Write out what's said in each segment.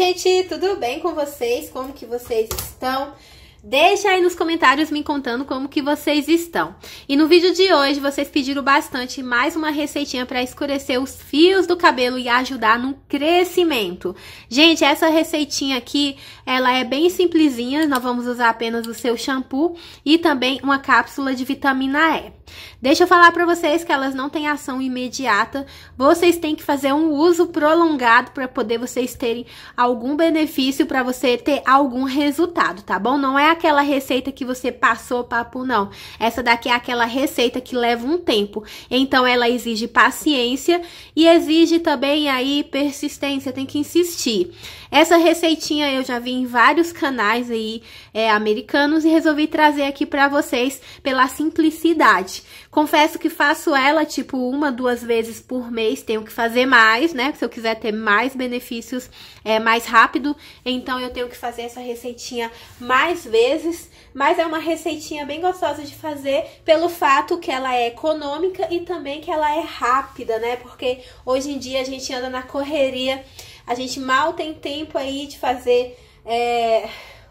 gente, tudo bem com vocês? Como que vocês estão? Deixa aí nos comentários me contando como que vocês estão. E no vídeo de hoje, vocês pediram bastante mais uma receitinha para escurecer os fios do cabelo e ajudar no crescimento. Gente, essa receitinha aqui, ela é bem simplesinha, nós vamos usar apenas o seu shampoo e também uma cápsula de vitamina E. Deixa eu falar para vocês que elas não têm ação imediata. Vocês têm que fazer um uso prolongado para poder vocês terem algum benefício para você ter algum resultado, tá bom? Não é aquela receita que você passou papo não. Essa daqui é aquela receita que leva um tempo. Então ela exige paciência e exige também aí persistência, tem que insistir. Essa receitinha eu já vi em vários canais aí é, americanos e resolvi trazer aqui para vocês pela simplicidade. Confesso que faço ela, tipo, uma, duas vezes por mês. Tenho que fazer mais, né? Se eu quiser ter mais benefícios é, mais rápido. Então, eu tenho que fazer essa receitinha mais vezes. Mas é uma receitinha bem gostosa de fazer pelo fato que ela é econômica e também que ela é rápida, né? Porque hoje em dia a gente anda na correria. A gente mal tem tempo aí de fazer... É,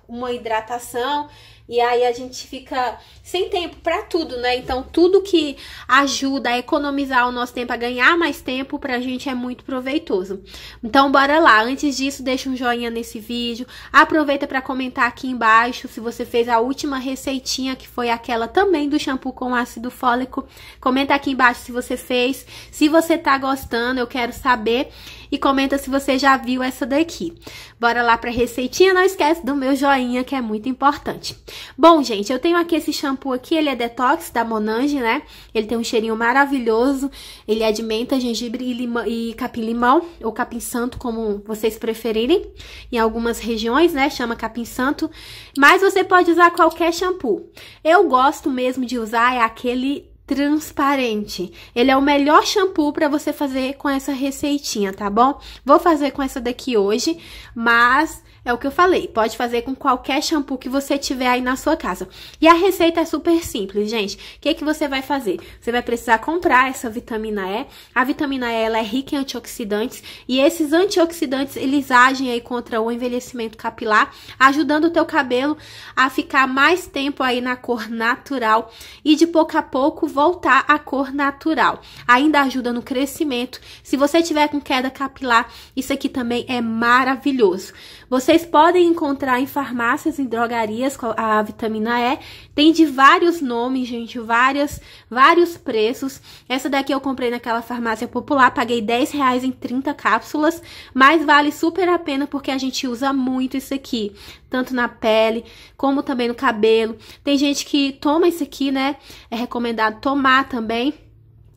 uma hidratação e aí a gente fica sem tempo para tudo, né? Então tudo que ajuda a economizar o nosso tempo, a ganhar mais tempo pra gente é muito proveitoso. Então bora lá. Antes disso, deixa um joinha nesse vídeo. Aproveita para comentar aqui embaixo se você fez a última receitinha que foi aquela também do shampoo com ácido fólico. Comenta aqui embaixo se você fez, se você tá gostando, eu quero saber e comenta se você já viu essa daqui. Bora lá pra receitinha, não esquece do meu joinha que é muito importante. Bom, gente, eu tenho aqui esse shampoo aqui, ele é detox da Monange, né? Ele tem um cheirinho maravilhoso, ele é de menta, gengibre e, e capim-limão, ou capim-santo, como vocês preferirem. Em algumas regiões, né, chama capim-santo. Mas você pode usar qualquer shampoo. Eu gosto mesmo de usar é aquele transparente. Ele é o melhor shampoo para você fazer com essa receitinha, tá bom? Vou fazer com essa daqui hoje, mas é o que eu falei, pode fazer com qualquer shampoo que você tiver aí na sua casa. E a receita é super simples, gente. O que, que você vai fazer? Você vai precisar comprar essa vitamina E. A vitamina E ela é rica em antioxidantes e esses antioxidantes eles agem aí contra o envelhecimento capilar, ajudando o teu cabelo a ficar mais tempo aí na cor natural e de pouco a pouco voltar à cor natural. Ainda ajuda no crescimento. Se você tiver com queda capilar, isso aqui também é maravilhoso. Você vocês podem encontrar em farmácias e drogarias a vitamina E. Tem de vários nomes, gente, várias, vários preços. Essa daqui eu comprei naquela farmácia popular, paguei 10 reais em 30 cápsulas, mas vale super a pena porque a gente usa muito isso aqui, tanto na pele como também no cabelo. Tem gente que toma isso aqui, né? É recomendado tomar também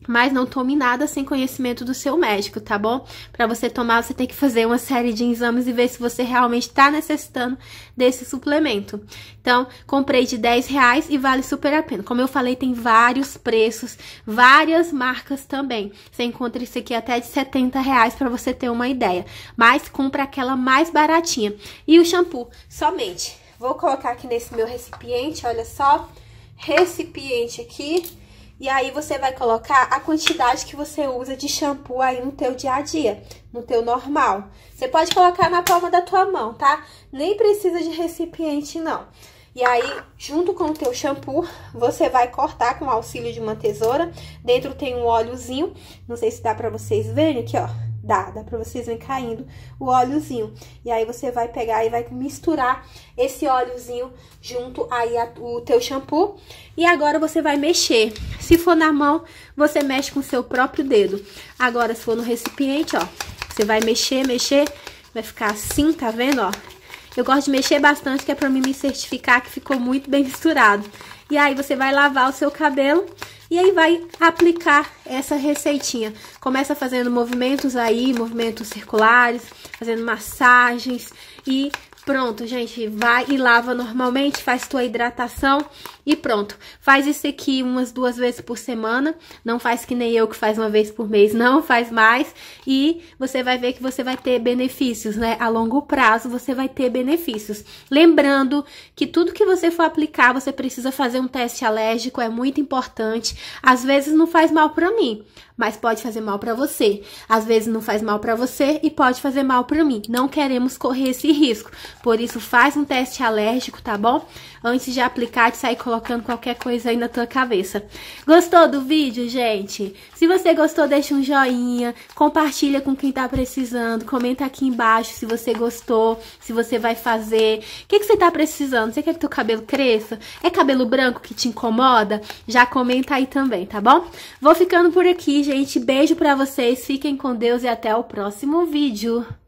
mas não tome nada sem conhecimento do seu médico, tá bom? Para você tomar, você tem que fazer uma série de exames e ver se você realmente está necessitando desse suplemento. Então, comprei de 10 reais e vale super a pena. Como eu falei, tem vários preços, várias marcas também. Você encontra isso aqui até de 70 reais para você ter uma ideia. Mas compra aquela mais baratinha. E o shampoo, somente. Vou colocar aqui nesse meu recipiente, olha só. Recipiente aqui e aí você vai colocar a quantidade que você usa de shampoo aí no teu dia a dia, no teu normal. Você pode colocar na palma da tua mão, tá? Nem precisa de recipiente, não. E aí, junto com o teu shampoo, você vai cortar com o auxílio de uma tesoura. Dentro tem um óleozinho, não sei se dá pra vocês verem aqui, ó. Dá, dá pra vocês verem caindo o óleozinho. E aí você vai pegar e vai misturar esse óleozinho junto aí a, o teu shampoo. E agora você vai mexer. Se for na mão, você mexe com o seu próprio dedo. Agora, se for no recipiente, ó, você vai mexer, mexer, vai ficar assim, tá vendo, ó? Eu gosto de mexer bastante, que é pra mim me certificar que ficou muito bem misturado. E aí você vai lavar o seu cabelo e aí vai aplicar essa receitinha. Começa fazendo movimentos aí, movimentos circulares, fazendo massagens e pronto, gente. Vai e lava normalmente, faz tua hidratação e pronto. Faz isso aqui umas duas vezes por semana, não faz que nem eu que faz uma vez por mês, não faz mais, e você vai ver que você vai ter benefícios, né? A longo prazo você vai ter benefícios. Lembrando que tudo que você for aplicar, você precisa fazer um teste alérgico, é muito importante. Às vezes não faz mal para mim, mas pode fazer mal para você. Às vezes não faz mal para você e pode fazer mal para mim. Não queremos correr esse risco. Por isso faz um teste alérgico, tá bom? Antes de aplicar, de sair colocando colocando qualquer coisa aí na tua cabeça. Gostou do vídeo, gente? Se você gostou, deixa um joinha, compartilha com quem tá precisando, comenta aqui embaixo se você gostou, se você vai fazer. O que, que você tá precisando? Você quer que teu cabelo cresça? É cabelo branco que te incomoda? Já comenta aí também, tá bom? Vou ficando por aqui, gente. Beijo pra vocês, fiquem com Deus e até o próximo vídeo.